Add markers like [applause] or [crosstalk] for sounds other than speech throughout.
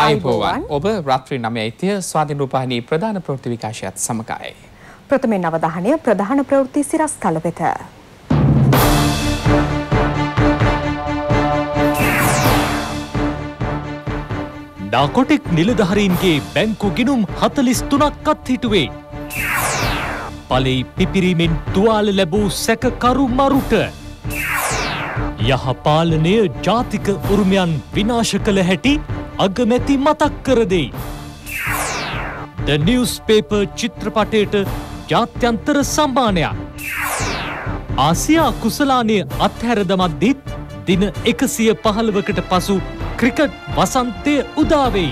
ආයුබෝවන් ඔබ රාත්‍රී නමයයිතිය ස්වාධීන රූපහිනී ප්‍රධාන ප්‍රවෘත්ති විකාශයත් සමඟයි. ප්‍රථමයෙන් අවධානය ප්‍රධාන ප්‍රවෘත්ති සිරස්තල වෙත. නාකොටෙක් නිලධහරීන්ගේ බැංකු ගිනුම් හතලිස් තුනක් අත් හිටුවේ. පලෙයි පිපිරීමෙන් තුවාල ලැබූ සැකකරු මරුට. යහපාලනය ජාතික උරුමයන් විනාශ කළ හැටි අගමැති මතක් කරදෙයි. ද නිවස්පේප චිත්‍රපටයට ජාත්‍යන්තර සම්මානයක්. ආසියා කුසලානය අත්හැරදමත්දිත් දින එකසිය පහළවකට පසු ක්‍රිකට් වසන්තය උදාවෙයි.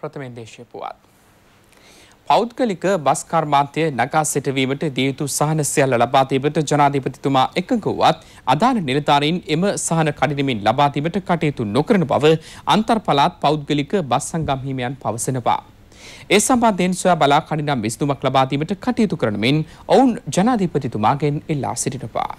ප්‍රථමෙන් දේශය පුවත්. පෞද්ගලික බස් කර්මාන්තය නකා සිටවීමට දියුතු සහන සියල්ල ලබා දීමට ජනාධිපතිතුමා එකඟ වුවත් අදාළ නිලධාරීන් එම සහන කඩිනමින් ලබා දීමට කටයුතු නොකරන බව අන්තර් පළාත් පෞද්ගලික බස් සංගම් හිමියන් පවසනවා. ඒ සම්බන්ධයෙන් සොයා බලා කණිනම් විසඳුමක් ලබා දීමට කටයුතු කරන මෙන් ඔවුන් ජනාධිපතිතුමාගෙන් ඉල්ලා සිටිනවා.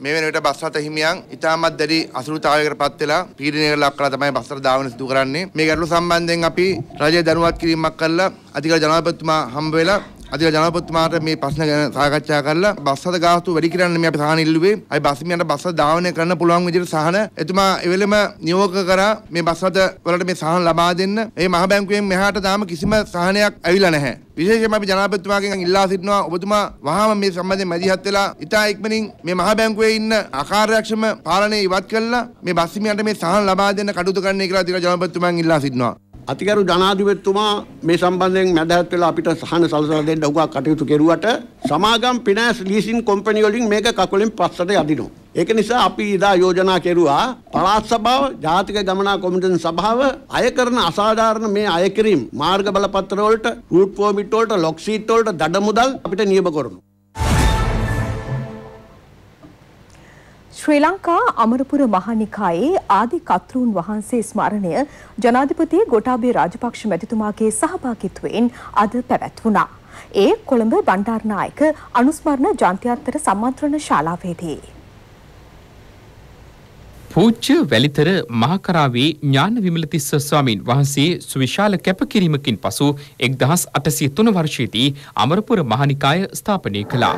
මේ වෙනකොට බස්රට හිමියන් ඉතාමත් දැඩි අසුරුතාවයකට පත් වෙලා පීඩනයකට ලක් කරලා තමයි බස්රට දාවන සිදු කරන්නේ. මේ ගැටලු සම්බන්ධයෙන් අපි රජය දැනුවත් කිරීමක් කරලා අධිකාරී ජනාධිපතිතුමා හම්බ වෙලා අධික ජනාධිපතිතුමාට මේ ප්‍රශ්න ගැන සාකච්ඡා කරලා බස් හද ගාස්තු වැඩි කරන්න මේ අපි සහන ඉල්ලුවේ. අයි බස්මියන්ට බස් ධාවනය කරන්න පුළුවන් විදිහට සහන එතුමා එවෙලෙම නියෝග කරා මේ බස් හද වලට මේ සහන ලබා දෙන්න. ඒ මහ බැංකුවෙන් මෙහාට තාම කිසිම සහනයක් ඇවිල්ලා නැහැ. විශේෂයෙන්ම අපි ජනාධිපතිතුමාගෙන් ඉල්ලා සිටිනවා ඔබතුමා වහාම මේ සම්බන්ධයෙන් මැදිහත් වෙලා ඉතා ඉක්මනින් මේ මහ බැංකුවේ ඉන්න අකාර්යක්ෂම පාලනය ඉවත් කරලා මේ බස්මියන්ට මේ සහන ලබා දෙන්න කටයුතු කරන්න කියලා අධික ජනාධිපතිතුමාගෙන් ඉල්ලා සිටිනවා. අතිගරු ජනාධිපතිතුමා මේ සම්බන්ධයෙන් මැදහත් වෙලා අපිට සහන සලසලා දෙන්න උගක් කටයුතු කෙරුවට සමාගම් ෆිනෑන්ස් ලීසින් කම්පැනි වලින් මේක කකුලෙන් පස්සට යදිනවා. ඒක නිසා අපි ඉදා යෝජනා කෙරුවා පළාත් සභාව, ජාතික ගමනා කොමිෂන් සභාව අය කරන අසාධාරණ මේ අය කිරීම මාර්ග බලපත්‍ර වලට, රූට් පර්මිට් වලට, ලොක් සීට් වලට දඩ මුදල් අපිට නියම කරනවා. ශ්‍රී ලංකා අමරපුර මහනිකායේ ආදි කතෘන් වහන්සේ ස්මරණය ජනාධිපති ගොටාබේ රාජපක්ෂ මැතිතුමාගේ සහභාගිත්වයෙන් අද පැවැත්වුණා. ඒ කොළඹ බණ්ඩාරනායක අනුස්මරණ ජාත්‍යන්තර සම්මන්ත්‍රණ ශාලාවේදී. පූජ්‍ය වැලිතර මහකරාවේ ඥාන විමලතිස්ස ස්වාමීන් වහන්සේ සුවිශාල කැපකිරීමකින් පසු එක්දහස් අටසිය තුන වර්ෂයේදී අමරපුර මහනිකාය ස්ථාපනය කළා.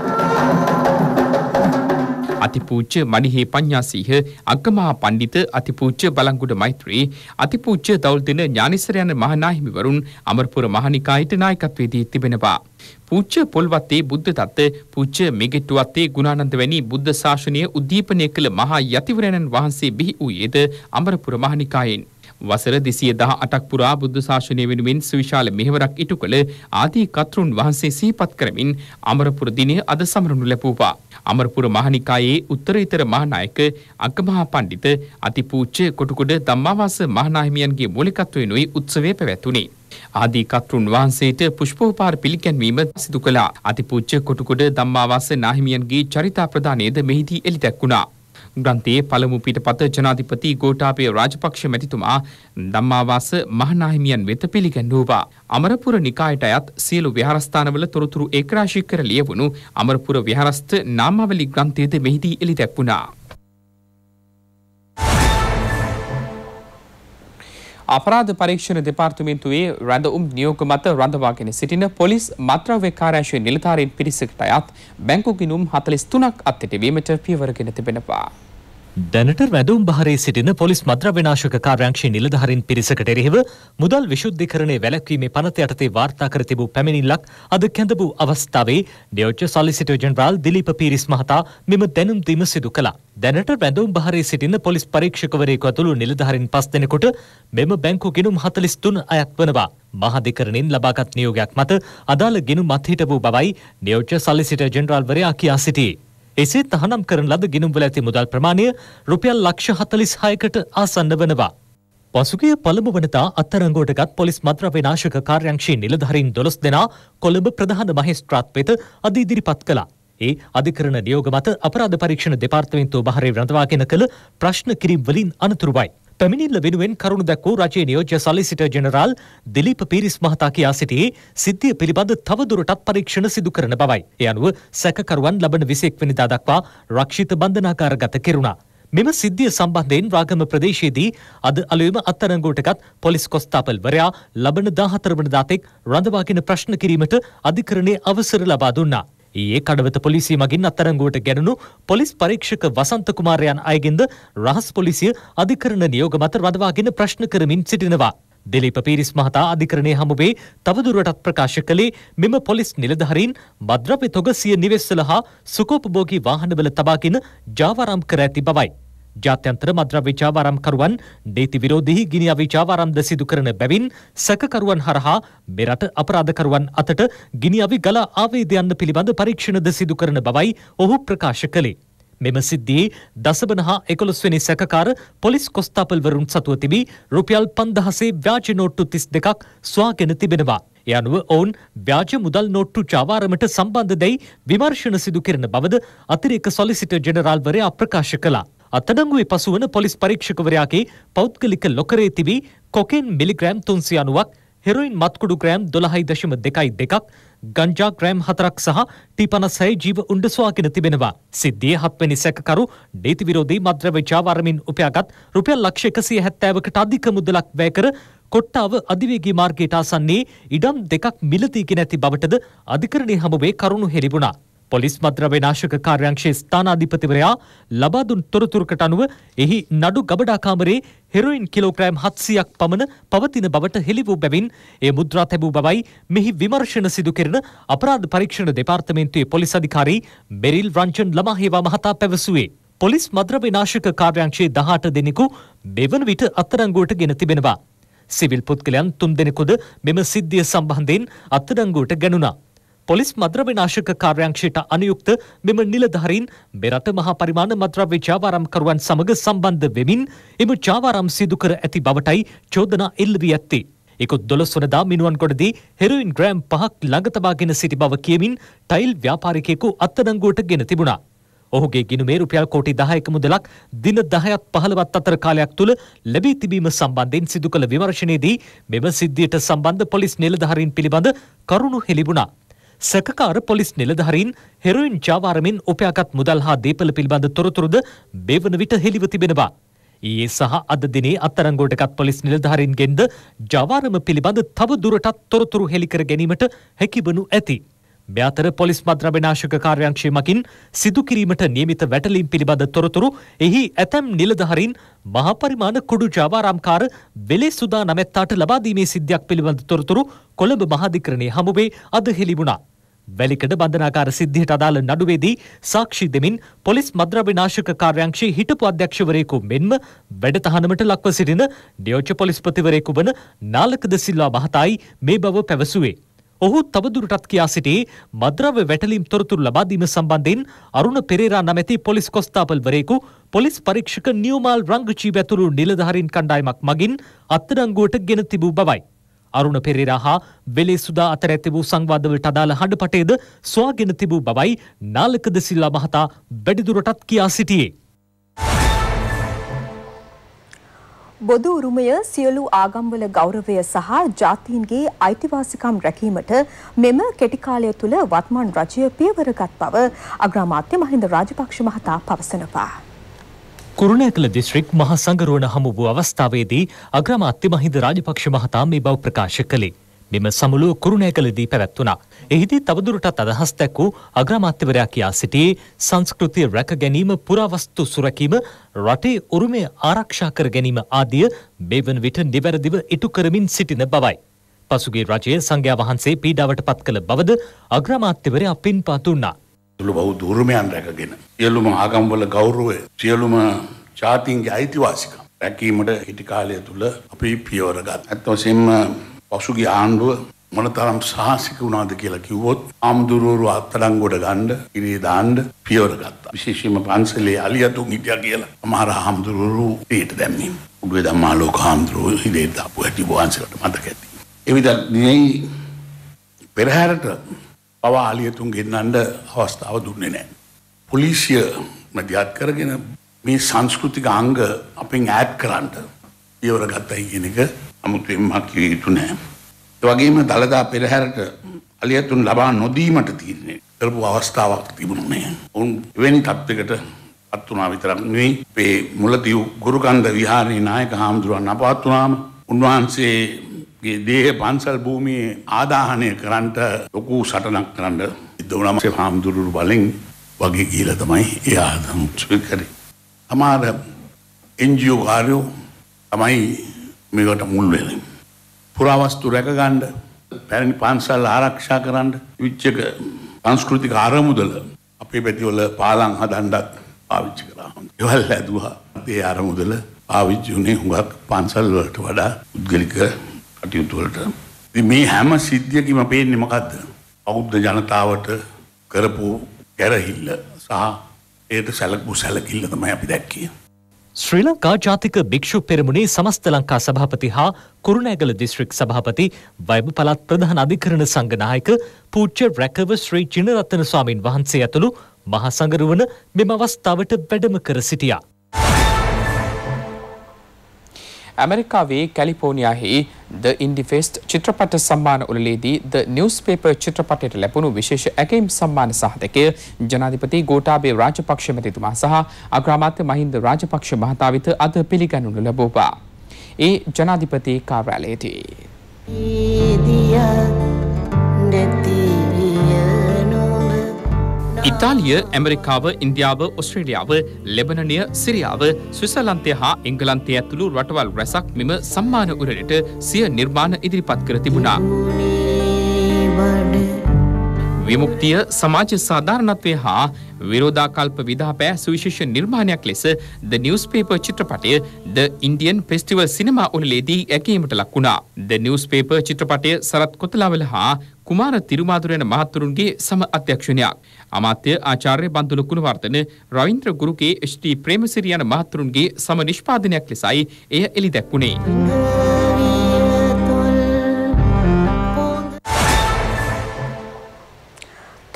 අතිපූජ්‍ය මණිහේ පඤ්ඤාසීහ අග්ගමහා පඬිත අතිපූජ්‍ය බලංගුඩ මෛත්‍රී අතිපූජ්‍ය දෞල්දින ඥානිසර යන මහානාහිමිවරුන් අමරපුර මහනිකායට නායකත්වයේ දී තිබෙනවා. පූජ්‍ය පොල්වත්තේ බුද්ධ තත්ත පූජ්‍ය මෙගෙට්ටුවත්තේ ගුණානන්ද වැනි බුද්ධ ශාසනය උද්දීපනය කළ මහා යතිවරයන්න් වහන්සේ බිහි වූයේද අමරපුර මහනිකායෙන්. වසර දෙසිය දහ අටක් පුරා බුද්ධ ශාසනය වෙනුවෙන් සුවිශාල මෙහෙවරක් ඉටු කළ ආදී කතෘන් වහන්සේ සීපත් කරමින් අමරපුර දිනය අද සමරනු ලැබූවා. අමරපුර මහනිකායේ උත්තරීතර මහනායක අගමහා පණ්ඩිත අතිපූජ්‍ය කොටුකොඩ ධම්මාවාස මහනාහිමියන්ගේ මූලිකත්වයෙනුයි උත්සවය පැවැත්වුණේ. ආදී කතෘන් වහන්සේට පුෂ්පෝපහාර පිළිගැන්වීම සිදු කළා. අතිපූජ්‍ය කොටුකොඩ ධම්මාවාස නාහිමියන්ගේ චරිතා ප්‍රදානයේද මෙහිදී එළි දැක්වුණා. ග්‍රන්ථයේ පළමු පිටපත ජනාධිපති ගෝඨාභය රාජපක්ෂ මැතිතුමා ධම්මාවාස මහනාහිමියන් වෙත පිළිගැන්වුවා. අමරපුර නිකායට අයත් සියලු විහාරස්ථානවල තොරතුරු ඒකරාශී කර ලියවුණු අමරපුර විහාරස්ථ නාමාවලි ග්‍රන්ථයේද මෙහිදී එළි දැක්වුණා. අපරාධ පරීක්ෂණ දෙපාර්තමේන්තුවේ රැඳවුම් නියෝග මත රඳවාගෙන සිටින පොලිස් මත්ද්‍රව්‍ය කාර්යාංශයේ නිලධාරීන් පිරිසකට අයත් බැංකු ගිණුම් 43ක් අත්හිටුවීමට පියවරගෙන තිබෙනවා. දැනට වැඳුම් භාරයේ සිටින පොලිස් මද්‍රව්‍යනාශක කාර්යංශයේ නිලධාරීන් පිරිසකට එරෙහිව මුදල් විශුද්ධිකරණය වැළැක්වීමේ පනත යටතේ වාර්තා කර තිබූ පැමිණිල්ලක් අද කැඳවූ අවස්ථාවේ ඩියෝච්ච සොලිසිටර් ජෙනරාල් දිලීප පීරිස් මහතා මෙම දැනුම් දීම සිදු කළා. දැනට වැඳුම් භාරයේ සිටින පොලිස් පරීක්ෂකවරයෙකු ඇතුළු නිලධාරීන් පස් දෙනෙකුට මෙම බැංකු ගිණුම් 43 අයත් වනවා. මහාධිකරණයෙන් ලබාගත් නියෝගයක් මත අදාළ ගිණුම් අත්හිටවූ බවයි ඩියෝච්ච සොලිසිටර් ජෙනරාල්වරයා කියා සිටියේ. එසේ තහනම් කරන ලද ගිනුම්වල ඇති මුදල් ප්‍රමාණය රුපියල් ලක්ෂ හතලිස් හයකට ආසන්න වනවා. පසුගේ පළමු වනතා අත්තරංගෝටගත් පොලිස් මද්‍රව්‍ය නාශක කාර්යංශී නිලධහරින් දොළොස් දෙනා කොළඹ ප්‍රධාන මහෙස්ත්‍රාත් වෙත අද ඉදිරිපත් කළා. ඒ අධිකරණ නියෝග මත අපරාධ පරීක්ෂණ දෙපාර්තමෙන්තුව බහරේ රඳවාගෙන කළ ප්‍රශ්න කිරීම් වලින් අනතුරුවයි. පැමිණිල්ල වෙනුවෙන් කරුණු දැක්වූ රජයේ නියෝජ්‍ය සලිසිටර් ජෙනරාල් දිලීප පීරිස් මහතා කියා සිටියේ සිද්ධිය පිළිබඳ තවදුරටත් පරීක්ෂණ සිදු කරන බවයි. ඒ අනුව සැකකරුවන් ලබන 21 වෙනිදා දක්වා රක්ෂිත බන්ධනාගාරගත කෙරුණා. මෙම සිද්ධිය සම්බන්ධයෙන් රාගම ප්‍රදේශයේදී අද අලුයම අත්අඩංගුවටගත් පොලිස් කොස්තාපල්වරයා ලබන 14 වනදා තෙක් රඳවාගෙන ප්‍රශ්න කිරීමට අධිකරණයේ අවසර ලබා දුන්නා. ඒ කඩවත පොලිසිය මගින් අත්තරංගුවට ගැනුණු පොලිස් පරීක්ෂක වසන්ත කුමාරයන් අයගෙන්ද රහස් පොලිසිය අධිකරණ නියෝග මත රඳවාගෙන ප්‍රශ්න කරමින් සිටිනවා. දිලීප පීරිස් මහතා අධිකරණය හමුවේ තවදුරටත් ප්‍රකාශ කළේ මෙම පොලිස් නිලධහරින් බද්‍රප්‍ය තොගසිය නිවෙස්සල හා සුකෝපභෝගී වාහනවල තබාගෙන ජාවාරම් කර ඇති බවයි. ජාත්‍යන්තර මද්‍රව්‍යචාවාරම්කරුවන් නීති විරෝධී ගිනි අවචාවාරම්ද සිදු කරන බැවින් සැකකරුවන් හරහා මෙරට අපරාධකරුවන් අතට ගිනි අවි ගලා ආවේදයන්න පිළිබඳ පරීක්ෂණද සිදු කරන බවයි ඔහු ප්‍රකාශ කළේ. මෙම සිද්ධියේ දසබන හා එකොළොස්වැනි සැකකාර පොලිස් කොස්තාපල්වරුන් සතුව තිබී රුපියල් පන්දහසේ ව්‍යාජ නෝට්ටු තිස් දෙකක් ස්වාගෙන තිබෙනවා. එ අනුව ඔවුන් ව්‍යාජ මුදල් නෝට්ටු චාවාරමට සම්බන්ධ දැයි විමර්ශන සිදු කරන බවද අතිරේක සොලිසිට ජෙනරාල්වරයා ප්‍රකාශ කළා. අත්අඩංගුවේ පසුවන පොලිස් පරීක්ෂකවරයාගේ පෞද්ගලික ලොකරේ තිබී කොකෙන් මිලිග්‍රෑම් තුන්සිය අනුවක් හෙරොයින් මත්කුඩු ග්‍රෑම් දොළහයි දශම දෙකයි දෙකක් ගංජා ග්‍රෑම් හතරක් සහ ටිපනසයි ජීව උණ්ඩස්වාගෙන තිබෙනවා. සිද්ධිය හත්වැනි සැකකරු නීති විරෝධී මද්‍රව්‍ය ජාවාරමින් උපයාගත් රුපියල් ලක්ෂ එකසිය හැත්තෑවකට අධික මුදලක් වැය කර කොට්ටාව අධිවේගී මාර්ගයට ආසන්නේ ඉඩම් දෙකක් මිලදී ගෙන ඇති බවටද අධිකරණයේ හමුවේ කරුණු හෙළිබුණා. පොලිස් මද්‍රව්‍ය නාශක කාර්යාංශයේ ස්ථානාධිපතිවරයා ලබා දුන් තොරතුරුකට අනුව එහි නඩු ගබඩා කාමරේ හෙරොයින් කිලෝග්‍රෑම් 700ක් පමණ පවතින බවට හෙළි වූ බැවින් එය මුද්‍රා තැබූ බවයි මෙහි විමර්ශන සිදු කෙරෙන අපරාධ පරීක්ෂණ දෙපාර්තමේන්තුවේ පොලිස් අධිකාරී බෙරිල් රංජන් ළමහේවා මහතා පැවසුවේ. පොලිස් මද්‍රව්‍ය නාශක කාර්යාංශයේ 18 දෙනෙකු මෙවන විට අත්අඩංගුවට ගෙන තිබෙනවා. සිවිල් පුද්ගලයන් තුන් දෙනෙකුද මෙම සිද්ධිය සම්බන්ධයෙන් අත්අඩංගුවට ගැනුණා. පොලිස් මද්‍රව්‍ය නාශක කාර්යාංශයට අනුයුක්ත මෙම නිලධාරීන් මෙරට මහා පරිමාණ මද්‍රව්‍ය ජාවාරම්කරුවන් සමග සම්බන්ධ වෙමින් එම ජාවාරම් සිදු කර ඇති බවටයි චෝදනා එල්ල වී ඇත්තේ. එකොත් දොළොස් වනදා මිනුවන් ගොඩදී හෙරොයින් ග්‍රෑම් පහක් ළඟ තබාගෙන සිටි බව කියමින් ටයිල් ව්‍යාපාරිකයෙකු අත්අඩංගුවට ගෙන තිබුණා. ඔහුගේ ගිනුමේ රුපියල් කෝටි 10ක මුදලක් දින 10ක් 15ක් අතර කාලයක් තුල ලැබී තිබීම සම්බන්ධයෙන් සිදු කළ විමර්ශනයේදී මෙම සිද්ධියට සම්බන්ධ පොලිස් නිලධාරීන් පිළිබඳ කරුණු හෙළිබුණා. සැකකාර පොලිස් නිලධහරින් හෙරුයින් ජාවාරමින් උපයාගත් මුදල් හා දේපල පිළිබඳ තොරතුරුද බෙවන විට හෙළිව තිබෙනවා. ඒ සහ අද දිනේ අත්තරංගෝටකත් පොලිස් නිලධහරින්ගෙන්ද ජවාරම පිළිබඳ තව දුරටත් තොරතුරු හෙළිකර ගැනීමට හැකිවනු ඇති. මෙතර පොලිස් මද්‍රව්‍යනාශක කාර්යංශයමකින් සිදු කිරීමට නියමිත වැටලීම් පිළිබඳ තොරතුරු එහි ඇතැම් නිලධහරින් මහපරිමාණ කුඩු ජාවාරම්කාර වෙලේ සුදා නමැත්තාට ලබාදීමේ සිද්ධයක් පිළිබඳ තොරතුරු කොළඹ මහාධිකරණය හමුවේ අද හෙළිබුණා. වැලිකඩ බන්ධනාකාර සිද්ධියට අදාළ නඩුවේදී සාක්ෂි දෙමින් පොලිස් මද්‍රව්‍ය නාශක කාර්යාංශයේ හිටපු අධ්‍යක්ෂවරයෙකු මෙන්ම වැඩ තහනමට ලක්ව සිටින නියෝජ්‍ය පොලිස්පතිවරයෙකු වන නාලකද සිල්වා මහතායි මේ බව පැවසුවේ. ඔහු තවදුරටත් කියා සිටියේ මද්‍රව්‍ය වැටලීම් තොරතුරු ලබා දීම සම්බන්ධයෙන් අරුණ පෙරේරා නැමැති පොලිස් කොස්තාපල්වරයෙකු පොලිස් පරීක්ෂක නියුමාල් රංගචීව ඇතුළු නිලධාරීන් කණ්ඩායමක් මගින් අත්අඩංගුවට ගෙන තිබූ බවයි. අරුණ පෙරේරා හා වෙලේ සුදා අතර ඇති වූ සංවාදවලට අදාළ හඬපටයද සොයාගෙන තිබූ බවයි නාලකද සිල්ලා මහතා වැඩිදුරටත් කියා සිටියේ. බොදු උරුමය සියලු ආගම්වල ගෞරවය සහ ජාතීන්ගේ අයිතිවාසිකම් රැකීමට මෙම කෙටිකාලය තුළ වත්මන් රජය පියවරගත් බව අග්‍රාමාත්‍ය මහින්ද රාජපක්ෂ මහතා පවසනවා. කුරුණෑකල දිස්ත්‍රික් මහ සංගරුවන හමු වූ අවස්ථාවේදී අග්‍රමාත්‍ය මහින්ද රාජපක්ෂ මහතා මේ බව ප්‍රකාශ කළේ. මෙම සමුළුව කුරුණෑකලදී පැවැත්වුණා. එහිදී තවදුරටත් අදහස් දැක් වූ අග්‍රාමාත්‍යවරයා කියා සිටියේ සංස්කෘතිය රැක ගැනීම පුරාවස්තු සුරැකීම රටේ උරුමය ආරක්ෂා කර ගැනීම ආදිය මෙවන විට නිවැරදිව ඉටු කරමින් සිටින බවයි. පසුගේ රජය සංඝයා වහන්සේ පීඩාවට පත් කළ බවද අග්‍රාමාත්‍යවරයා පින්පා දුන්නා. තුළු බෞද්ධ උරුමයන් රැකගෙන සියලුම ආගම්වල ගෞරවය සියලුම ජාතීන්ගේ අයිතිවාසිකම් රැකීමට හිටි කාලය තුළ අපි පියවර ගත්. ඇත්ත වශයෙන්ම පසුගිය ආණ්ඩුව මොනතරම් සාහසික වුණාද කියලා කිව්වොත් ආම්දුරුවරු අත්අඩංගුවට ගන්න ඉරේ දාන්න පියවර ගත්තා. විශේෂයෙන්ම පන්සලේ අලියතුන් හිටියා කියලා අමාර ආම්දුරුවරු පිට දැම්මේ. උඩුවේ ධම්මා ලෝක ආම්දුරුවරු ඉරේ දාපු හැටි වංශලට මතක ඇති. එවිට නියයි පෙරහැරට පවා අලියතුන් ගෙන්න්නන්ඩ අවස්ථාව දුන්නේ නෑ. පොලිසිය මධ්‍යත් කරගෙන මේ සංස්කෘතික අංග අපෙන් ඈත් කරන්නට යවර ගත්තයි කියන එක අමුතුවෙන්මක් කිය යුතු නෑ. වගේම දළදා පෙරහැරට අලියතුන් ලබා නොදීමට තිීරන්නේ කරපු අවස්ථාවක් තිබුණුනේ. ඔවුන් එවැනි තත්වකට අත්වනා විතරක් නෙවෙයි පේ මුලදී ගුරුකන්ද විහාරයේ නායක හාමුදුරුවන් අපාත් වුණාම උන්වහන්සේ ගේ දේහ පන්සල් භූමියේ ආදාහනය කරන්නට ලොකු සටනක් කරන්න ඉදවනමසේ හාමුදුරුරු බලෙන් වගේ ගීල තමයි ඒ ආදමුත්සය කරේ. අමාර එන්ජියෝ කාරයෝ තමයි මේකට මුල් වෙලින්. පුරාවස්තු රැකගණ්ඩ පැරණි පන්සල් ආරක්ෂා කරන්න විච්චක සංස්කෘතික ආරමුදල අපේ පැතිවල පාලං හදන්ඩක් පාවිච්චි කරා. එවල් ඇදවා ඒ ආරමුදල පාවිච්චුනේ හුඟක් පන්සල්වලට වඩා උද්ගලික කටයුතුවලට මේ හැම සිද්ධියකිම පේන්නේ මොකක්ද බෞද්ධ ජනතාවට කරපු ගැරහිල්ල සහ ඒයට සැලකපු සැලකිල්ල තමයි අපි දැක්කේ. ශ්‍රී ලංකා ජාතික භික්‍ෂු පෙරමුණේ සමස්ත ලංකා සභාපති හා කුරුණෑගල දිස්ත්‍රික් සභාපති වයිබ පළත් ප්‍රධාන අධිකරණ සංගනායක පූච්ච රැකව ශ්‍රී චිනරත්තන ස්වාමීන් වහන්සේ ඇතුළු මහසඟරුවන මෙම අවස්ථාවට වැඩම කර සිටියා. ඇමරිකාවේ කැලිෆෝනියාහි ද ඉන්ඩිෆෙස්ට් චිත්‍රපට සම්මාන උළලේදී ද නිවස්පේප චිත්‍රපටයට ලැබුණු විශේෂ ඇකම් සම්මාන සහතකය ජනාධිපති ගෝටාබේ රාජපක්ෂ මැතිතුමා සහ අග්‍රාමාත්‍ය මහින්ද රාජපක්ෂ මහතා වෙත අද පිළිගැනුණු ලැබෝවා. ඒ ජනාධිපති කාර්යාලයේදී. ඉතාලිය ඇමරිකාව ඉන්දියාව ඔස්ට්‍රේලියාව ලෙබනනය සිරියාව ස්විසලන්තය හා එංගලන්තය ඇතුළු රටවල් රැසක් මෙම සම්මාන උරලට සිය නිර්මාණ ඉදිරිපත් කර තිබුණා. විමුක්තිය සමාජ සාධාරණත්වය හා විරෝධාකල්ප විදා පෑ සුවිශේෂ නිර්මාණයක් ලෙස ද නිියස්පේපර් චිත්‍රපටය ද ඉන්ඩියන් ෆෙස්ටිවල් සිනමා ඔලලේදී ඇකීමට ලක් වුණා. ද නිියස්පේපර් චිත්‍රපටය සරත් කොතලාවල හා කුමාර තිරුමාදුරයන මහත්තුරුන්ගේ සම අධ්‍යක්ෂණයක්. අමාත්‍ය ආචාර්ය බන්දුල කුණවර්ධන රවින්ද්‍ර ගුරුගේ ශ්‍රී ප්‍රේමසිරියන මහත්තුරුන්ගේ සම නිෂ්පාදනයක් ලෙසයි එය එළි දැක්වුණේ.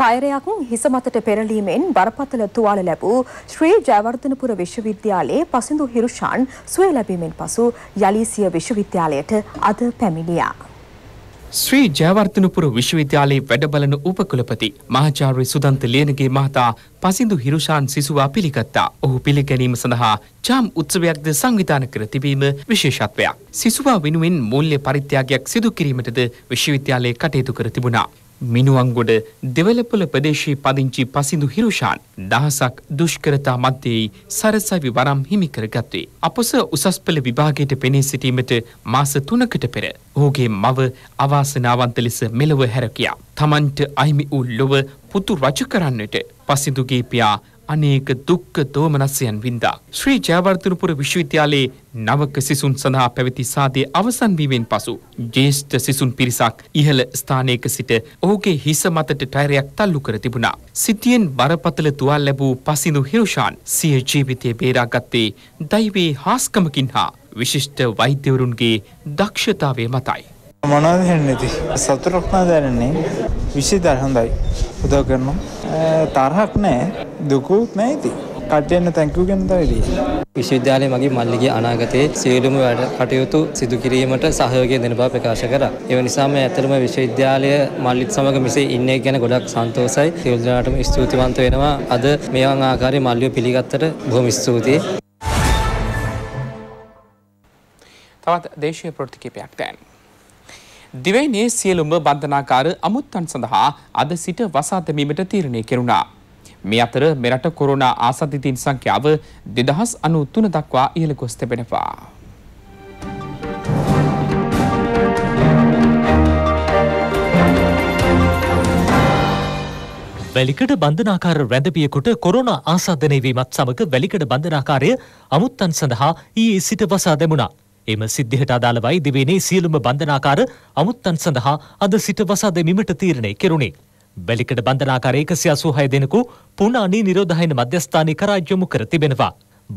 ටයරයක් හිස මතට පෙරලීමෙන් බරපතල තුවාල ලැබූ ශ්‍රී ජයවර්ධනපුර විශ්වවිද්‍යාලයේ පසිඳු හිරුෂාන් සුවය ලැබීමෙන් පසු යලිසිය විශ්වවිද්‍යාලයට අද පැමිණියා. ශ්‍රී ජයවර්ධනපුර විශ්වවිද්‍යාලයේ වැඩබලන උපකුලපති මහාචාර්ය සුදන්ත ලියනගේ මහතා පසිඳු හිරුෂාන් සිසුවා පිළිගත්තා. ඔහු පිළිගැනීම සඳහා චාම් උත්සවයක්ද සංවිධාන කර තිබීම විශේෂත්වයක්. සිසුවා වෙනුවෙන් මූල්‍ය පරිත්‍යාගයක් සිදු කිරීමටද විශ්වවිද්‍යාලයේ කටයුතු කර තිබුණා. මිනුවන්ගොඩ දෙවලපොල ප්‍රදේශයේ පදිංචි පසිදු හිරුෂාන් දහසක් දුෂ්කරතා මධ්‍යයේ සරසවි වරම් හිමි කරගත්තේ. අපොස උසස්පල විභාගයට පෙනී සිටීමට මාස තුනකට පෙර ඔහුගේ මව අවාසනාවන්ත ලෙස මෙලව හැරකියා. තමන්ට අහිමි වූ ලොව පුතු රජ කරන්නට පසිදුගේ පියා අනේක දුක්ක දෝමනස්යන් වින්දා. ශ්‍රී ජයවර්ධනපුර විශ්වවිද්‍යාලයේ නවක සිසුන් සඳහා පැවති සාදය අවසන්වීමෙන් පසු. ජේෂ්ඨ සිසුන් පිරිසක් ඉහළ ස්ථානයක සිට ඔහුගේ හිස මතට ටයිරයක් තල්ලු කර තිබුණා. සිතියෙන් බරපතල තුවල් ලැබූ පසිඳු හිරුෂාන් සිය ජීවිතය බේරාගත්තේ දෛවේ හාස්කමකින් හා විශිෂ්ට වෛද්‍යවරුන්ගේ දක්ෂතාවය මතයි. මොනවද හෙන්නේ ඉතින් සතුටක් නෑ දැනෙන්නේ විශේෂ හොඳයි උදව් කරනවා තරහක් නෑ දුකුත් නෑ ඉතින් කටයන්න තැන්කූ ගැන තමයි විශ්වවිද්‍යාලය මගේ මල්ලිගේ අනාගතයේ සියලුම වැඩ කටයුතු සිදු කිරීමට සහයෝගය දෙන බව ප්‍රකාශ කරා. ඒ නිසාම ඇත්තටම විශ්වවිද්‍යාලය මල්ලිත් සමග මෙසේ ඉන්නේ ගැන ගොඩක් සන්තෝසයි. සියලු දෙනාටම ස්තුතිවන්ත වෙනවා. අද මේවන් ආකාරයේ මල්ලිව පිළිගත්තට බොහොම ස්තුතියි. තවත් දේශීය ප්‍රතික්‍රියාවක් දැන් දිවයිනේ සියලුම බන්ධනාකාර අමුත්තන් සඳහා අද සිට වසා දැමීමට තීරණය කෙරුණා. මේ අතර මෙරට කොරෝනා ආසාදිතින් සංඛ්‍යාව 2093 දක්වා ඉහළ ගොස් තිබෙනවා. වැලිකඩ බන්ධනාකාර රැඳපියකුට කොරෝන ආසාධනය වීමත් සමග වැලිකඩ බන්ධනාකාරය අමුත්තන් සඳහා ඊයේ සිට වසා දැමුණා. එම සිද්ධියට අදාළවයි දිවයිනේ සියලුම බන්ධනාකාර අමුත්තන් සඳහා අද සිට වසාද මිමට තීරණය කෙරුණේ. බැලිකඩ බන්ධනාකාර එකසි අසූහය දෙනෙකු පුනානී නිරෝධහින මධ්‍යස්ථානය කරා යොමු කර තිබෙනවා.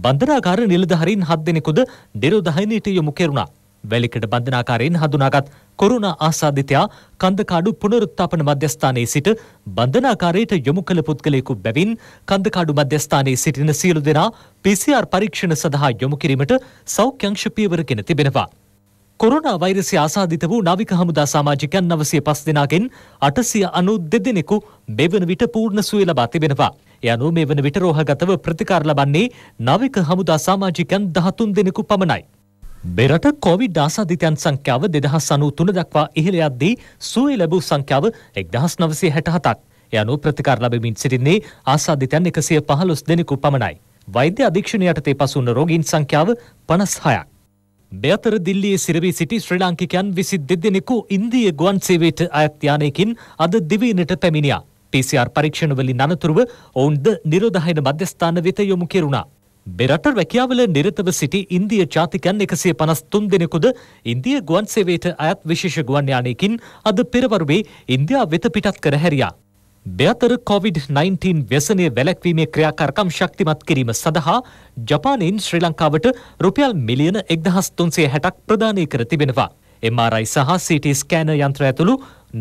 බන්ධනාකාර නිලධහරින් හත් දෙනෙකුද නිරෝධහිනයට යොමු කෙරුණා. වැලිකඩ බන්ධනාකාරයෙන් හඳුනාගත් කොරුණ ආසාධිතයා කන්දකාඩු පුනරුත්ථාපන මධ්‍යස්ථානයේ සිට බන්ධනාකාරයට යොමු කළ පුද්ගලයෙකු බැවින් කන්දකාඩු මධ්‍යස්ථානයේ සිටින සියලු දෙනා PCR පරීක්ෂණ සඳහා යොමු කිරීමට සෞඛ්‍යංශ පියවරගෙන තිබෙනවා. කොරුණා වෛරසය ආසාධිත වූ නාවික හමුදා සමාජිකයන් නවසය පස් දෙනාගෙන් අටසිය අනු දෙදෙනෙකු මෙවන විට පූර්ණ සුවය ලබා තිබෙනවා. එය අනුව මේ වන විට රෝහගතව ප්‍රතිකාර ලබන්නේ නාවික හමුදා සමාජිකයන් දහතුන් දෙනෙකු පමණයි. බෙරට කොවිඩ් ආසාධිතයන් සංඛ්‍යාව දෙදහස් අනූ තුන දක්වා ඉහළ යද්දී සුවය ලැබූ සංඛ්‍යාව එක්දහස් නවසේ හැටහතක්. යනු ප්‍රතිකාර ලැබෙමින් සිටින්නේ ආසාධිතයන් එකසිය පහළොස් දෙනෙකු පමණයි. වෛද්‍ය අධීක්ෂණ යටතේ පසුවන රෝගීන් සංඛ්‍යාව පනස් හයක්. බෙතර දිල්ලියේ සිරවී සිටි ශ්‍රී ලාංකිකයන් විසි දෙදෙනෙකු ඉන්දිය ගුවන් සේවයට අයත් යානයකින් අද දිවයිනට පැමිණියා. PCR පරීක්ෂණවලින් අනතුරුව ඔවුන්ද නිරෝධායන මධ්‍යස්ථාන වෙත යොමු කෙරුණා. මෙරට රැකියාවල නිරතව සිටි ඉන්දිය ජාතිකයන් එකසිය පනස් තුන් දෙනෙකුද ඉන්දිය ගුවන් සේවයට අයත් විශේෂ ගුවන් යානයකින් අද පෙරවරුවේ ඉන්දියා වෙත පිටත් කර හැරියා. දෙයතර COොVID-19 ව්‍යසනය වැලැක්වීමේ ක්‍රියාකාරකම් ශක්තිමත් කිරීම සඳහා ජපානයෙන් ශ්‍රී ලංකාවට රුපියල් මිලියන එක්දහස් තුන්සේ හැටක් ප්‍රධානය කර තිබෙනවා. MRI සහ CT ස්කෑන යන්ත්‍ර ඇතුළු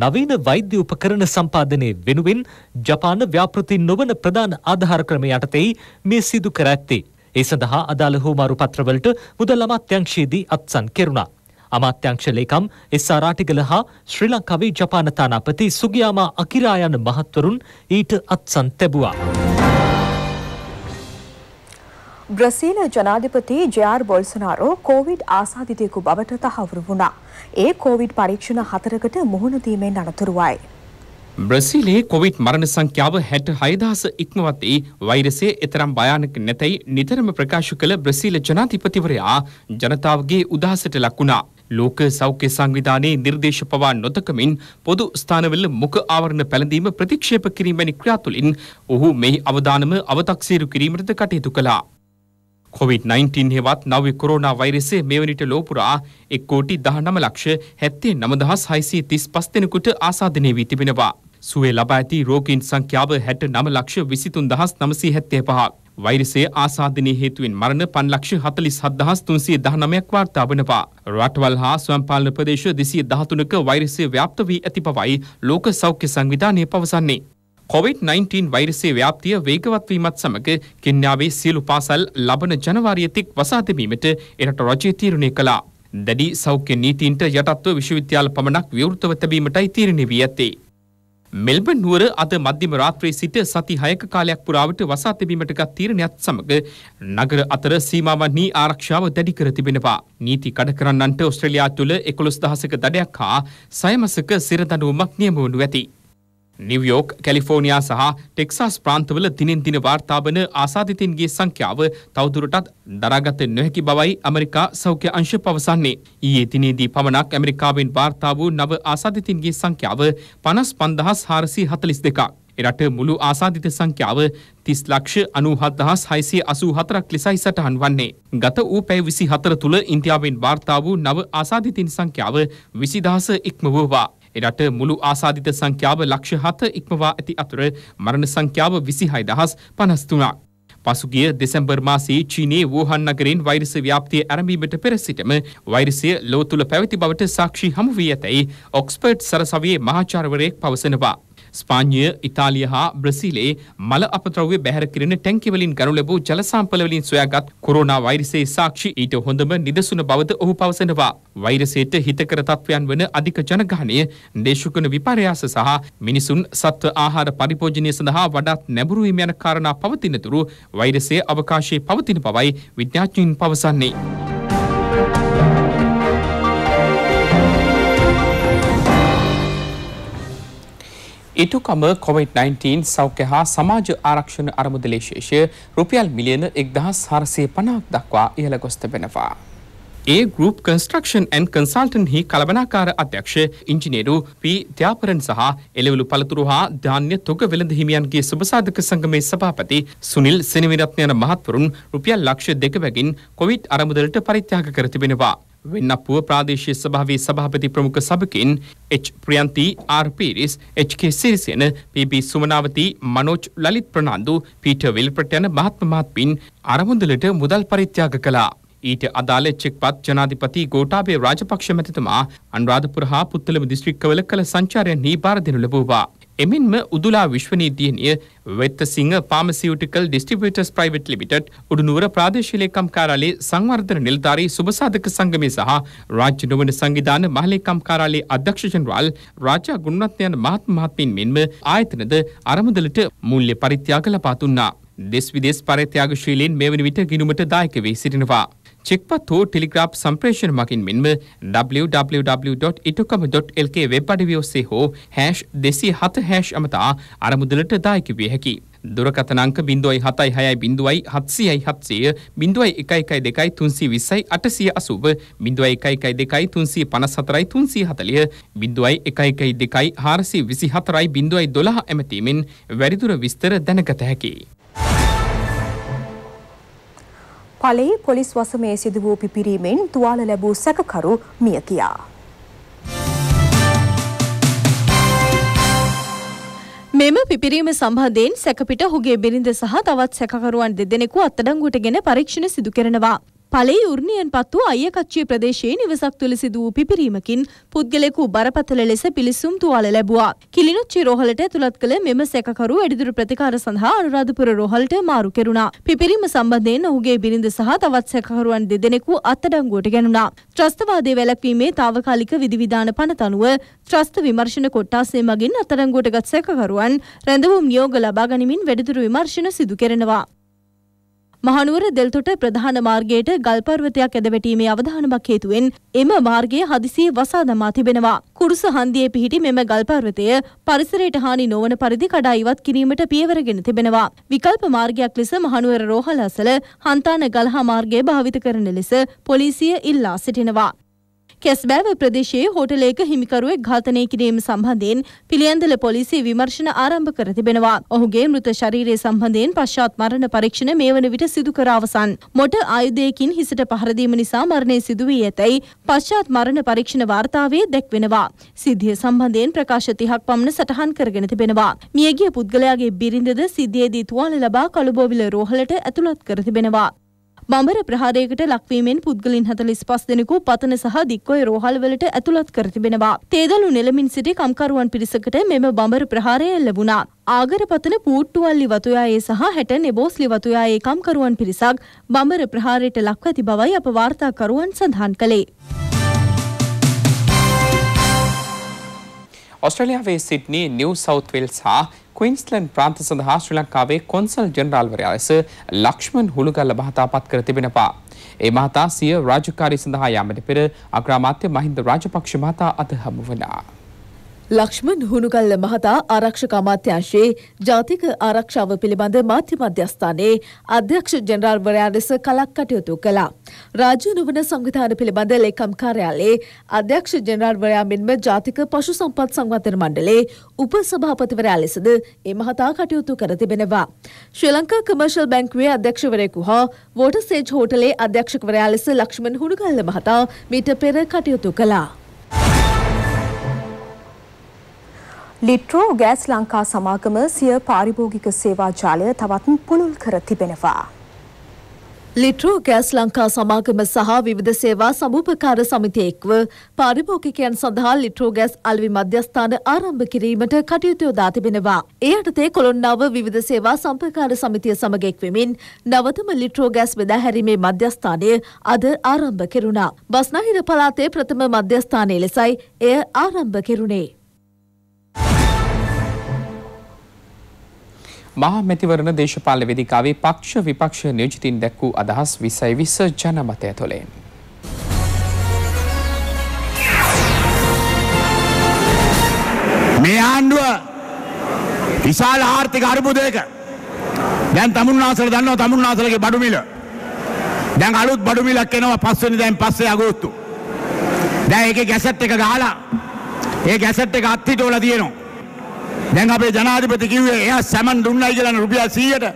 නවීන වෛද්‍ය උපකරණ සම්පාදනය වෙනුවෙන් ජපාන ව්‍යාපෘති නොවන ප්‍රධාන ආධාර ක්‍රම යටතෙයි මේ සිදු කර ඇත්තේ. ඒ සඳහා අදාළ හෝමාරු පත්‍රවලට මුදල් අමාත්‍යංශයේදී අත්සන් කෙරුණා. අමාත්‍යංශ ලේකම් එස් ආරාටිගල හා ශ්‍රී ලංකාවේ ජපාන තානාපති සුගියාමා අකිරා යන මහත්වරුන් ඊට අත්සන් තැබුවා. බ්‍රසීල ජනාධිපති ජයාර් බොල්සනාරෝ කෝවිඩ් ආසාධිතයෙකු බවට තහවුරු වුණා. ඒ කෝවිඩ් පරීක්ෂණ හතරකට මුහුණ දීමෙන් අනතුරුවයි. බ්‍රසිලයේ කොවිඩ් මරණ සංඛ්‍යාව හැට හයදහස ඉක්මවත්තේ වෛරසේ එතරම් භයානක නැතැයි නිතරම ප්‍රකාශ කළ බ්‍රසීල ජනාතිපතිවරයා ජනතාවගේ උදහසට ලක්වුණා. ලෝක සෞඛ්‍ය සංවිධානයේ නිර්දේශ පවා නොතකමින් පොදු ස්ථානවල මුඛ ආවරණ පැළඳීම ප්‍රතික්ෂේප කිරීමැනි ක්‍රියාතුලින් ඔහු මෙහි අවධානම අවතක්සේරු කිරීමටද කටයුතු කළා. කොවිD-19 හෙවත් නවි කොරෝනා වෛරසය මෙවැනිට ලෝපුරා එක් කෝටි දහනම ලක්ෂ හැත්තේ නමදහස් හයිසී තිස් පස් දෙනෙකුට ආසාධනය වී තිබෙනවා. සුවේ ලබා ඇති රෝගීන් සංඛ්‍යාව හැට නම ලක්ෂ විසිතුන් දහස් නමසී හැත්තේ පහක්. වෛරසය ආසාධනය හේතුවෙන් මරණ පන්ලක්ෂ හතලිස් හත්දහස් තුන්සිය දහනමයක් වාර්තා වනවා. රටවල් හා ස්වම්පාලන ප්‍රදේශ දෙසිය දහතුනක වෛරසය ව්‍යාප්ත වී ඇති පවයි ලෝක සෞඛ්‍ය සංවිධානය පවසන්නේ. COVID-19 වෛරසේ ව්‍යාප්තිය වේගවත්වීමත් සමඟ කෙන්යාවේ සියලු පාසල් ලබන ජනවාරියතික් වසාදමීමට එරට රජය තීරණය කලා. දැඩි සෞඛ්‍ය නීතින්ට යටත්ව විශ්වවිද්‍යාල පමණක් විවෘතව තැබීමටයි තීරණය වී ඇත්තේ. මෙල්බන් නුවර අද මධ්‍යම රාත්‍රී සිට සති 6ක කාලයක් පුරාවට වසා තිබීමට ගත් තීරණයත් සමග නගර අතර සීමාවන්හි ආරක්ෂාව දැඩි කර තිබෙනවා. නීති කඩකරන්නන්ට ඕස්ට්‍රේලියාව තුළ 11000ක දඩයක් හා සයමසක සිරදඬුවමක් නියම වනු ඇතී. නිවයෝක් කැලිෆෝනියා සහ ටෙක්සාස් ප්‍රාන්තවල දිනෙන් දින වාර්තාාවන ආසාධිතන්ගේ සංඛ්‍යාව තවදුරටත් දරාගත නොහැකි බවයි ඇමරිකා සෞඛ්‍ය අංශ පවසන්නේ. ඊයේ දිනේදී පමණක් ඇමරිකාවෙන් වාර්තා වූ නව ආසාධිතන්ගේ සංඛ්‍යාව පනස් පන්දහස් හාරසි හතලිස් දෙකක්. එරට මුළු ආසාධිත සංඛ්‍යාව තිස් ලක්ෂ අනුහත්දහස් හයිසේ අසූ හතරක් ලෙසයි සටහන් වන්නේ. ගත වූ පැය විසි හතර තුළ ඉන්තියාවෙන් වාර්තා වූ නව ආසාධිතින් සංඛ්‍යාව විසිදහස ඉක්ම වූවා. එරට මුළු ආසාධිත සංඛ්‍යාව ලක්ෂ හත ඉක්මවා ඇති අතුර මරණ සංඛ්‍යාව විසිහයි දහස් පනස්තුනක්. පසුගිය දෙසැම්බර් මාසයේ චීනයේ වූහන් නගරෙන් වෛරස ව්‍යාප්තිය ඇරඹීමට පෙර සිටම වෛරසය ලෝ තුළ පැවති බවට සාක්ෂි හමු වී ඇතැයි ඔක්ස්පර්ට් සරසවියේ මහාචාර්වරයෙක් පවසනවා. ස්පාඤ්ඤය, ඉතාලිය හා බ්‍රසීලයේ මල අපද්‍රව්‍ය බැහැර කිරීම ටැංකිවලින් ගනු ලැබූ ජල සම්පලවලින් සොයාගත් කොරෝනා වෛරසයේ සාක්ෂි ඊට හොඳම නිදසුන බවද ඔහු පවසනවා. වෛරසයට හිතකර තත්වයන් වන අධික ජනගහනය, දේශුකන විපර්යාස සහ මිනිසුන් සත්ව ආහාර පරිභෝජනය සඳහා වඩාත් නැඹුරු වීම යන කාරණා පවතිනතුරු වෛරසයේ අවකාශයේ පවතින බවයි විද්‍යාඥයින් පවසන්නේ. ඉටුකම කොවිD-19 සෞඛ්‍ය හා සමාජ ආරක්ෂණ අරමුදලේ ශේෂය රුපියල් මිලියන එක්දහස් හරසය පනාක් දක්වා ඉහළ ගොස් තිබෙනවා. ඒ ගරුප් කන්ස්ට්‍රක්ෂන් ඇන් කන්සල්ටන්හි කලබනාකාර අධ්‍යක්ෂ ඉංජිනේරු පී ත්‍යාපරන් සහ එළවලු පළතුරු හා ධාන්‍ය තොග වෙළඳ හිමියන්ගේ සුභසාධක සංගමේ සභාපති සුනිල් සෙනවිරත්න යන මහත්වරුන් රුපියල් ලක්ෂ දෙක බැගින් කොවිඩ් අරමුදලට පරිත්‍යාග කර තිබෙනවා. වෙන්නපුව ප්‍රාදේශීය සභාවේ සභාපති ප්‍රමුඛ සභකින් H Priyanthi R Peiris H K Sirisena P B. Sumanawathi Manoj Lalith Fernando Peter විල්පට් යන මහත්ම මහත්මින් අරමුදලට මුදල් පරිත්‍යාග කළා. ඊට අදාළ චෙක්පත් ජනාධිපති ගෝඨාභය රාජපක්ෂ මැතිතුමා අනුරාධපුර හා පුත්තලම දිස්ත්‍රික්කවල කළ සංචාරයන්හි භාර දෙනු ලැබුවා. එමෙන්ම උදුලා විශ්වනීතියනිය Wettasinghe pharmaceutical distributors private limited Udunuwara ප්‍රදේශලේකම් කාරාලේ සංවර්ධන නිල්ධාරී සුභසාධක සංගමය සහ රාජ්‍ය නොවන සංවිධාන මහලේකම් කාරාලේ අධ්‍යක්ෂජනරල් රාජා ගුණරත්නයන් මහත් මහත්මින් මෙන්ම ආයතනද අරමුදලට මුල්්‍ය පරිත්‍යාග ලපාතුන්නා. දෙස් විදෙස් පරිත්‍යාගශීලීන් මෙවැනි විට ගිනුමට දායක වී සිටිනවා. චෙක්පත් හෝ ටෙලිග්‍රාප් සම්ප්‍රේෂණ මකින් මෙන්ම www.itokama.lk වෙබ් අඩවි ඔස්සේ හෝ හැෂ් දෙසී හත හැෂ් අමතා අරමුදලට දායක විය හැකි. දුරකතනංක බින්දුවයි හතයි හයයි බින්දුවයි හත්සියයි හත්සය බින්දුවයි එකයි එකයි දෙකයි තුන්සී විස්සයි අටසිය අසුබ බින්දුවයි එකයි එකයි දෙකයි තුන්සී පනස් හතරයි තුන්සී හතලිය බින්දුවයි එකයි එකයි දෙකයි හාරසි විසි හතරයි බින්දුවයි දොළහ ඇමතීමෙන් වැඩිදුර විස්තර දැනගත හැකි. පලේ පොලිස් වසමේ සිදු වූ පිපිරීමෙන් තුවාල ලැබූ සැකකරු මිය කියා. මෙම පිපිරීම සම්බන්ධයෙන් සැකපිට හුගේ බිරිඳ සහ තවත් සැකකරුවන් දෙදෙනෙකු අත්අඩංගුවට ගෙන පරීක්ෂණ සිදු කරනවා. ඵලයේ උර්ණියෙන් පත් වූ අයකච්චිය ප්‍රදේශයේ නිවසක් තුළ සිදු වූ පිපිරීමකින් පුද්ගලයෙකු බරපතල ලෙස පිලිසුම් තුවාල ලැබුවා. කිලිනොච්චි රෝහලට ඇතුළත් කළ මෙම සැකකරු වැඩිදුර ප්‍රතිකාර සඳහා අනුරාධපුර රෝහලට මාරු කෙරුණා. පිපිරීම සම්බන්ධයෙන් ඔහුගේ බිරිඳ සහ තවත් සැකකරුවන් දෙදෙනෙකු අත්අඩංගුවට ගැනුණා. ත්‍රස්තවාදයේ වැළැක්වීමේ తాවකාලික විධිවිධාන පනත අනුව ත්‍රස්ත විමර්ශන කොට්ටාසය මගින් අත්අඩංගුවට ගත් සැකකරුවන් රැඳවුම් නියෝග ලබා ගනිමින් වැඩිදුර විමර්ශන සිදු කෙරෙනවා. මහනුවර දෙල්තොට ප්‍රධාන මාර්ගයට ගල් පර්වතයක් ඇදවැටීමේ අවධානමක් හේතුවෙන් එම මාර්ගය හදිසියේ වසා දමා තිබෙනවා. කුරුස හන්දියේ පිහිටි මෙම ගල් පර්වතය පරිසරයට හානි නොවන පරිදි කඩා ඉවත් කිරීමට පියවරගෙන තිබෙනවා. විකල්ප මාර්ගයක් ලෙස මහනුවර රෝහල අසල හන්තාන ගල්හා මාර්ගය භාවිත කරන ලෙස පොලිසිය ඉල්ලා සිටිනවා. කැස්බෑව ප්‍රදේශයේ හෝටලයක හිමිකරුවෙක් ඝාතනය කිරීම සම්බන්ධයෙන් පිළියන්දල පොලිසිය විමර්ශන ආරම්භ කර තිබෙනවා. ඔහුගේ මෘත ශරීරය සම්බන්ධයෙන් පශ්චාත් මරණ පරීක්ෂණ මේ වන විට සිදු කර අවසන්. මොට ආයුධයකින් හිසට පහර දීම නිසා මරණය සිදු වී ඇතැයි පශ්චාත් මරණ පරීක්ෂණ වාර්තාවේ දැක්වෙනවා. සිද්ධිය සම්බන්ධයෙන් ප්‍රකාශ 30ක් පමණ සටහන් කරගෙන තිබෙනවා. මියගිය පුද්ගලයාගේ බිරිඳද සිද්ධියේදී තුවාල ලබා කළුබෝවිල රෝහලට ඇතුළත් කර තිබෙනවා. බඹර ප්‍රහාරයකට ලක්වීමෙන් පුද්ගලින් 45 දෙනෙකු පතන සහ දික්කොය රෝහල්වලට ඇතුළත් කර තිබෙනවා. තේදලු නෙලමින් සිටි කම්කරුවන් පිරිසකට මෙම බඹර ප්‍රහාරය එල්ල වුණා. ආගර පතන පූට්ටුවල්ලි වතුයායේ සහ හැට නෙබෝස්ලි වතුයායේ කම්කරුවන් පිරිසක් බඹර ප්‍රහාරයට ලක්ව ඇති බවයි අප වාර්තාකරුවන් සඳහන් කළේ. ඔස්ට්‍රලයාාවේ සිට්නි නිව් සෞත්වල් සහ ක්වීන්ස්ලන්ඩ් ප්‍රාන්ත සඳහා ශ්‍රී ලංකාවේ කොන්සල් ජෙනරාල්වරයා ලෙස ලක්ෂ්මන් හුළුගල්ල මහතා පත් කර තිබෙනවා. ඒ මහතා සිය රාජකාරී සඳහා යාමට පෙර අග්‍රාමාත්‍ය මහින්ද රාජපක්ෂ මහතා අත හමු වනා. ලක්ෂ්මන් හුණුගල්ල මහතා ආරක්ෂක අමාත්‍යාංශයේ ජාතික ආරක්ෂාව පිළිබඳ මාධ්‍ය මධ්‍යස්ථානයේ අධ්‍යක්ෂ ජෙනරාල්වරයා ලෙස කලක් කටයුතු කළා. රාජ්‍ය නොවන සංවිධාන පිළිබඳ ලේකම් කාර්යාලයේ අධ්‍යක්ෂ ජෙනරාල්වරයා මෙන්ම ජාතික පශු සම්පත් සංවර්ධන මණ්ඩලයේ උපසභාපතිවරයා ලෙසද ඒ මහතා කටයුතු කර තිබෙනවා. ශ්‍රී ලංකා කමර්ෂල් බැංකුවේ අධ්‍යක්ෂවරයෙකු හා වෝටර් සේජ් හෝටලේ අධ්‍යක්ෂකවරයා ලෙස ලක්ෂ්මන් හුණුගල්ල මහතා මීට පෙර කටයුතු කළා. ලිට්‍රෝ ගෑස් ලංකා සමාගම සිය පාරිභෝගික සේවා ජාලය තවත් පුළුල් කර තිබෙනවා. ලිට්‍රෝ ගෑස් ලංකා සමාගම සහ විවිධ සේවා සමූපකාර සමිතියෙක්ව පාරිභෝගිකයන් සඳහා ලිට්‍රෝ ගෑස් අල්වි මධ්‍යස්ථාන ආරම්භ කිරීමට කටයුතු යොදා තිබෙනවා. ඒ යටතේ කොළොන්නාව විවිධ සේවා සම්පකාර සමිතිය සමග එක්වෙමින් නවතම ලිට්‍රෝ ගෑස් බෙදා හැරීමේ මධ්‍යස්ථානය අද ආරම්භ කෙරුණා. බස්නාහිර පළාතේ ප්‍රථම මධ්‍යස්ථානයේ ලෙසයි එය ආරම්භ කෙරුණේ. මහා මැතිවරණ දේශපාලන වේදිකාවේ පක්ෂ විපක්ෂ නියෝජිතින් දැක් වූ අදහස් 2020 ජනමතය තුළින්. මේ ආණ්ඩුව විශාල ආර්ථික අර්බුදයක දැන් තමුන්නාසල දන්නවා තමුන්නාසලගේ බඩු මිල. දැන් අලුත් බඩු මිලක් එනවා පස්වෙනි දැන් පස්සේ අගෝස්තු. දැන් ඒකේ ගැසට් එක ගහලා ඒ ගැසට් එක අත්හිටවලා තියෙනවා. දැන් අපේ ජනාධිපති කිව්වේ එයා සැමන් දුන්නයි කියලානේ රුපියල් 100ට.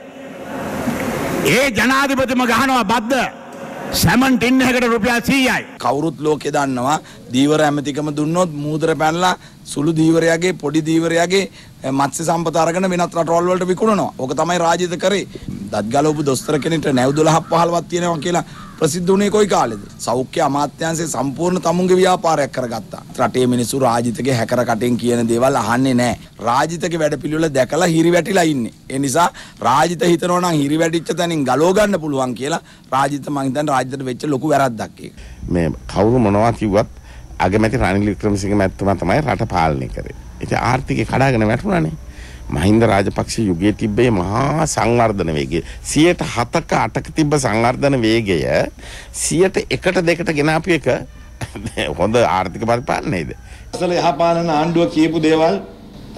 ඒ ජනාධිපතිම ගහනවා බද්ද සැමන් ටින් එකකට රුපියල් 100යි. කවුරුත් ලෝකේ දන්නවා දීවර ඇමතිකම දුන්නොත් මූදර පැනලා සුළු දීවරයාගේ පොඩි දීවරයාගේ මත්ස්‍ය සම්පත අරගෙන වෙනත් රටවල් වලට විකුණනවා. ඕක තමයි රාජ්‍යද කරේ. දත් ගලවපු දොස්තර කෙනෙක්ට නැව් 12ක් 15ක් තියෙනවා කියලා ප්‍රසිද්ධ වුණේ කොයි කාලෙද? සෞඛ්‍ය අමාත්‍යාංශය සම්පූර්ණ තමුන්ගේ ව්‍යාපාරයක් කරගත්තා. රටේ මිනිස්සු රාජිතගේ හැකර කටෙන් කියන දේවල් අහන්නේ නැහැ. රාජිතගේ වැඩපිළිවෙල දැකලා හිරිවැටිලා ඉන්නේ. ඒ නිසා රාජිත හිතනවා නම් හිරිවැටිච්ච තැනින් ගලව ගන්න පුළුවන් කියලා රාජිත මං හිතන්නේ රාජිතට වෙච්ච ලොකු වැරද්දක් ඒක. මේ කවුරු මොනවා කිව්වත් අගමැති රනිල් වික්‍රමසිංහ මැතිතුමා තමයි රට පාලනය කරේ. ඉතින් ආර්ථිකය කඩාගෙන වැටුණානේ. මහින්ද රාජපක්ෂ යුගයේ තිබ්බේ මහා සංවර්ධන වේගය 107ක 8ක තිබ්බ සංවර්ධන වේගය 101ට 2කට ගෙන අපු එක [laughs] හොඳ ආර්ථික පරිපාලනයේද අසල යහපාලන ආණ්ඩුව කියපු දේවල්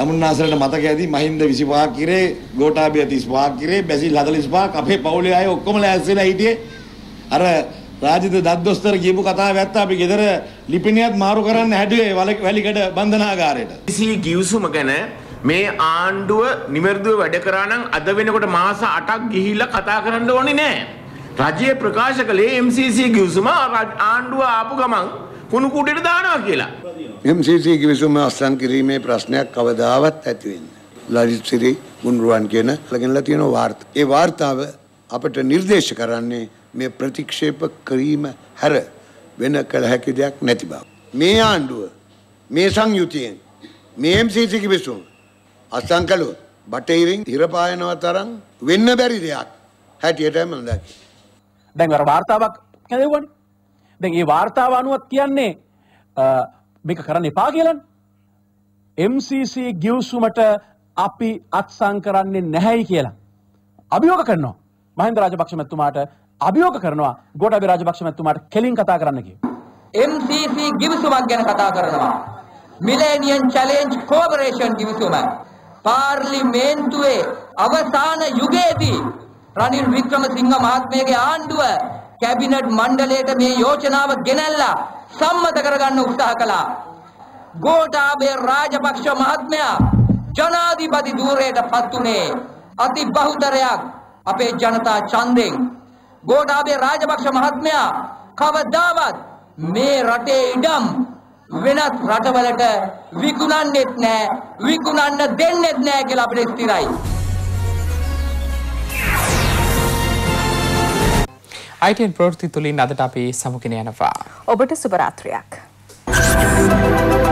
තමුන්නාසලට මතක ඇති මහින්ද 25ක් කිරේ ගෝඨාභය 35ක් කිරේ බැසිල් 45ක් අපේ පවුලේ අය ඔක්කොම ලෑස්තිලා හිටියේ අර රාජිත දද්දොස්තර කියපු කතාව ඇත්ත අපි ගෙදර ලිපිනියත් මාරු කරන්න හැදුවේ වැලිකඩ බන්ධනාගාරයට. කිසි ගිවිසුම ගැන මේ ආණ්ඩුව නිවැරදිව වැඩ කරා නම් අද වෙනකොට මාස 8ක් ගිහිල්ලා කතා කරන්න ඕනේ නෑ. රජයේ ප්‍රකාශ කළේ MCC ගිවිසුම ආණ්ඩුව ආපු ගමන් කුණු කුඩේට දානවා කියලා. MCC ගිවිසුම අස්සම් කිරීමේ ප්‍රශ්නයක් කවදාවත් ඇති වෙන්නේ ලලිත් සිරි ගුණරුවන් කියන ලගෙනලා තියෙන වාර්තා. ඒ වාර්තාව අපට නිර්දේශ කරන්නේ මේ ප්‍රතික්ෂේප කිරීම හැර වෙන කළ හැකි දෙයක් නැති බව. මේ ආණ්ඩුව මේ සංයුතියෙන් මේ MCC කිවිසුම් අත්සන් කළොත් බටහිරින් හිරපායනවා තරම් වෙන්න බැරි දෙයක් හැටියටම දකි. දැන් අර වාර්තාවක් කැදවුවනේ. දැන් ඒ වාර්තාව අනුවත් කියන්නේ මේක කරන්න එපා කියලානේ. MCC ගිවිසුමට අපි අත්සන් කරන්නේ නැහැයි කියලා. අභියෝග කරනවා. මහින්ද රාජපක්ෂ මැතිතුමාට අභියෝග කරනවා ගෝඨාභය රාජපක්ෂ මැතිතුමාට කෙලින් කතා කරන්න කියලා. MCC ගිවිසුමක් ගැන කතා කරනවා. මිලේනියම් චැලෙන්ජ් කෝපරේෂන් ගිවිසුමක්. පාර්ලිමේන්තුවේ අවසාන යුගයේදී රනිල් වික්‍රමසිංහ මහත්මයාගේ ආණ්ඩුව කැබිනට් මණ්ඩලයට මේ යෝජනාව ගෙනල්ලා සම්මත කරගන්න උත්සාහ කළා. ගෝඨාභය රාජපක්ෂ මහත්මයා ජනාධිපති ධූරයට පත් උනේ අති බහුතරයක් අපේ ජනතා ඡන්දෙන්. ගෝඨාභය රාජපක්ෂ මහත්මයා කවදාවත් මේ රටේ ඉඩම් වෙනත් රටවලට විකුණන්නෙත් නෑ විකුණන්න දෙන්නෙත් නෑ කියලා අපිට ස්ථිරයි. අයිටන් ප්‍රෘති තුළින් අදට අපි සමුගෙන යනවා. ඔබට සුභරාත්‍රයක්. Thank you.